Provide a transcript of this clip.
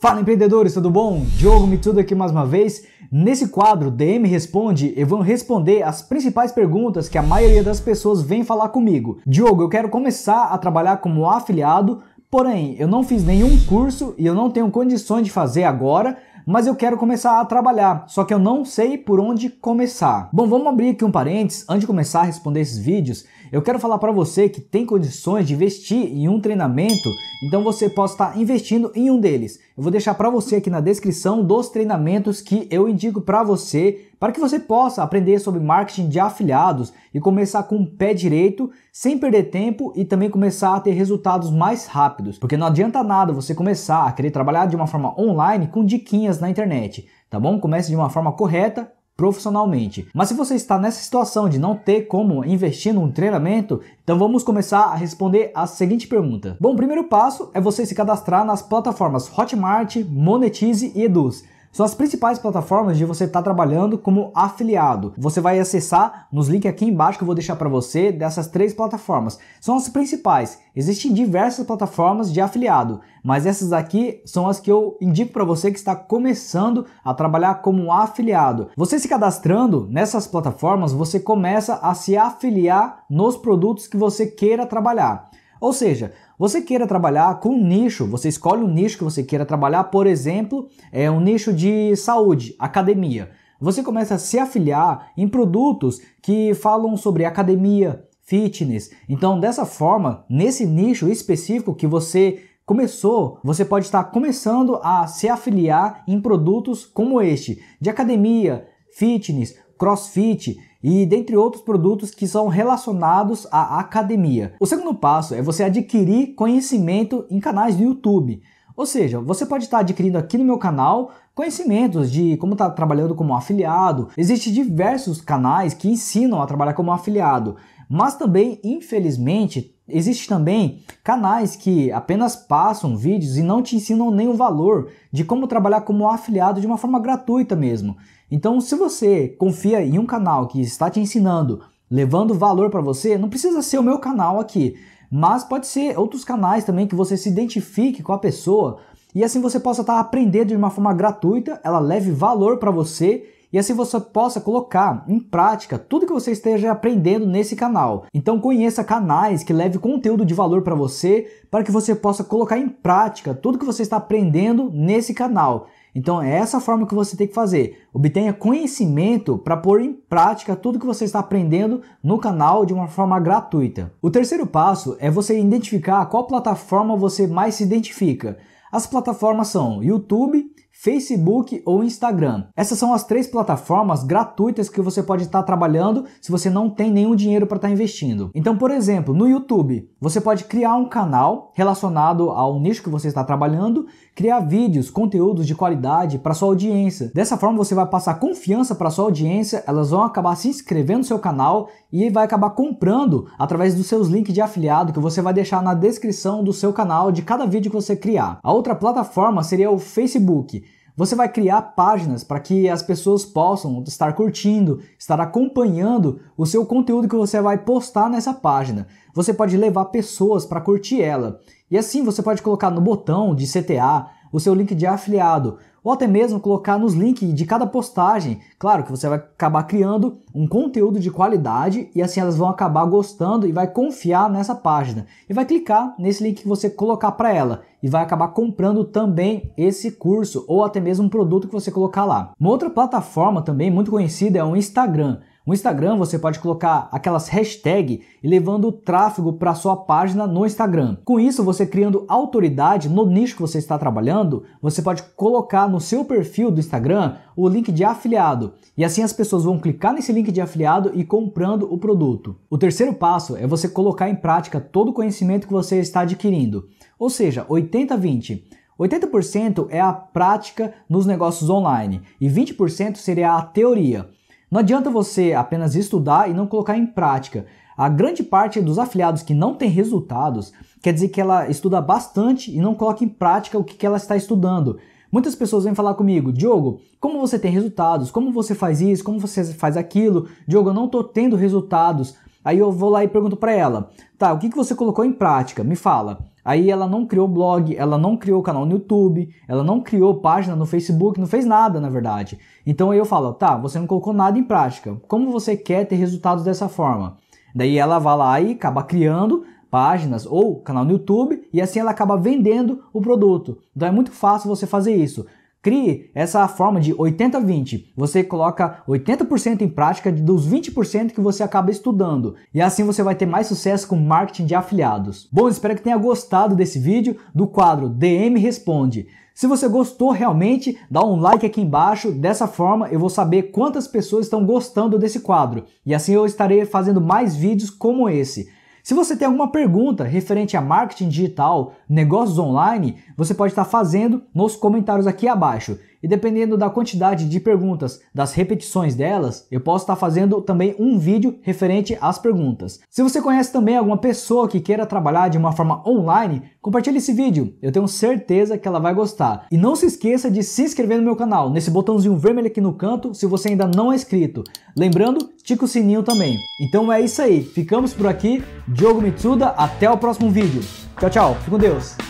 Fala empreendedores, tudo bom? Diogo Mitsuda aqui mais uma vez. Nesse quadro, DM Responde, eu vou responder as principais perguntas que a maioria das pessoas vem falar comigo. Diogo, eu quero começar a trabalhar como afiliado, porém eu não fiz nenhum curso e eu não tenho condições de fazer agora mas eu quero começar a trabalhar, só que eu não sei por onde começar. Bom, vamos abrir aqui um parênteses, antes de começar a responder esses vídeos, eu quero falar para você que tem condições de investir em um treinamento, então você pode estar investindo em um deles. Eu vou deixar para você aqui na descrição dos treinamentos que eu indico para você para que você possa aprender sobre marketing de afiliados e começar com o pé direito, sem perder tempo e também começar a ter resultados mais rápidos. Porque não adianta nada você começar a querer trabalhar de uma forma online com diquinhas na internet, tá bom? Comece de uma forma correta, profissionalmente. Mas se você está nessa situação de não ter como investir num treinamento, então vamos começar a responder a seguinte pergunta. Bom, o primeiro passo é você se cadastrar nas plataformas Hotmart, Monetize e Eduz. São as principais plataformas de você estar tá trabalhando como afiliado. Você vai acessar nos links aqui embaixo que eu vou deixar para você dessas três plataformas. São as principais. Existem diversas plataformas de afiliado, mas essas aqui são as que eu indico para você que está começando a trabalhar como afiliado. Você se cadastrando nessas plataformas, você começa a se afiliar nos produtos que você queira trabalhar. Ou seja, você queira trabalhar com um nicho, você escolhe um nicho que você queira trabalhar, por exemplo, é um nicho de saúde, academia. Você começa a se afiliar em produtos que falam sobre academia, fitness. Então, dessa forma, nesse nicho específico que você começou, você pode estar começando a se afiliar em produtos como este, de academia, fitness, crossfit, e dentre outros produtos que são relacionados à academia. O segundo passo é você adquirir conhecimento em canais do YouTube. Ou seja, você pode estar adquirindo aqui no meu canal conhecimentos de como estar tá trabalhando como afiliado. Existem diversos canais que ensinam a trabalhar como afiliado, mas também, infelizmente, Existem também canais que apenas passam vídeos e não te ensinam nem o valor de como trabalhar como afiliado de uma forma gratuita mesmo. Então, se você confia em um canal que está te ensinando, levando valor para você, não precisa ser o meu canal aqui. Mas pode ser outros canais também que você se identifique com a pessoa e assim você possa estar tá aprendendo de uma forma gratuita, ela leve valor para você e assim você possa colocar em prática tudo que você esteja aprendendo nesse canal. Então conheça canais que leve conteúdo de valor para você, para que você possa colocar em prática tudo que você está aprendendo nesse canal. Então é essa forma que você tem que fazer. Obtenha conhecimento para pôr em prática tudo que você está aprendendo no canal de uma forma gratuita. O terceiro passo é você identificar qual plataforma você mais se identifica. As plataformas são YouTube, Facebook ou Instagram. Essas são as três plataformas gratuitas que você pode estar trabalhando se você não tem nenhum dinheiro para estar tá investindo. Então, por exemplo, no YouTube, você pode criar um canal relacionado ao nicho que você está trabalhando, criar vídeos, conteúdos de qualidade para sua audiência. Dessa forma, você vai passar confiança para sua audiência, elas vão acabar se inscrevendo no seu canal e vai acabar comprando através dos seus links de afiliado que você vai deixar na descrição do seu canal de cada vídeo que você criar. A outra plataforma seria o Facebook. Você vai criar páginas para que as pessoas possam estar curtindo, estar acompanhando o seu conteúdo que você vai postar nessa página. Você pode levar pessoas para curtir ela. E assim você pode colocar no botão de CTA o seu link de afiliado ou até mesmo colocar nos links de cada postagem. Claro que você vai acabar criando um conteúdo de qualidade e assim elas vão acabar gostando e vai confiar nessa página e vai clicar nesse link que você colocar para ela e vai acabar comprando também esse curso ou até mesmo um produto que você colocar lá. Uma outra plataforma também muito conhecida é o Instagram. No Instagram você pode colocar aquelas hashtags levando o tráfego para sua página no Instagram. Com isso, você criando autoridade no nicho que você está trabalhando, você pode colocar no seu perfil do Instagram o link de afiliado. E assim as pessoas vão clicar nesse link de afiliado e comprando o produto. O terceiro passo é você colocar em prática todo o conhecimento que você está adquirindo. Ou seja, 80-20. 80% é a prática nos negócios online e 20% seria a teoria. Não adianta você apenas estudar e não colocar em prática. A grande parte dos afiliados que não tem resultados quer dizer que ela estuda bastante e não coloca em prática o que ela está estudando. Muitas pessoas vêm falar comigo, Diogo, como você tem resultados? Como você faz isso? Como você faz aquilo? Diogo, eu não estou tendo resultados. Aí eu vou lá e pergunto para ela, tá, o que, que você colocou em prática? Me fala. Aí ela não criou blog, ela não criou canal no YouTube, ela não criou página no Facebook, não fez nada, na verdade. Então eu falo, tá, você não colocou nada em prática. Como você quer ter resultados dessa forma? Daí ela vai lá e acaba criando páginas ou canal no YouTube e assim ela acaba vendendo o produto. Então é muito fácil você fazer isso. Crie essa forma de 80-20. Você coloca 80% em prática dos 20% que você acaba estudando. E assim você vai ter mais sucesso com marketing de afiliados. Bom, espero que tenha gostado desse vídeo do quadro DM Responde. Se você gostou realmente, dá um like aqui embaixo. Dessa forma eu vou saber quantas pessoas estão gostando desse quadro. E assim eu estarei fazendo mais vídeos como esse. Se você tem alguma pergunta referente a marketing digital, negócios online, você pode estar fazendo nos comentários aqui abaixo. E dependendo da quantidade de perguntas, das repetições delas, eu posso estar fazendo também um vídeo referente às perguntas. Se você conhece também alguma pessoa que queira trabalhar de uma forma online, compartilhe esse vídeo. Eu tenho certeza que ela vai gostar. E não se esqueça de se inscrever no meu canal, nesse botãozinho vermelho aqui no canto, se você ainda não é inscrito. Lembrando, tica o sininho também. Então é isso aí, ficamos por aqui. Diogo Mitsuda, até o próximo vídeo. Tchau, tchau. Fique com Deus.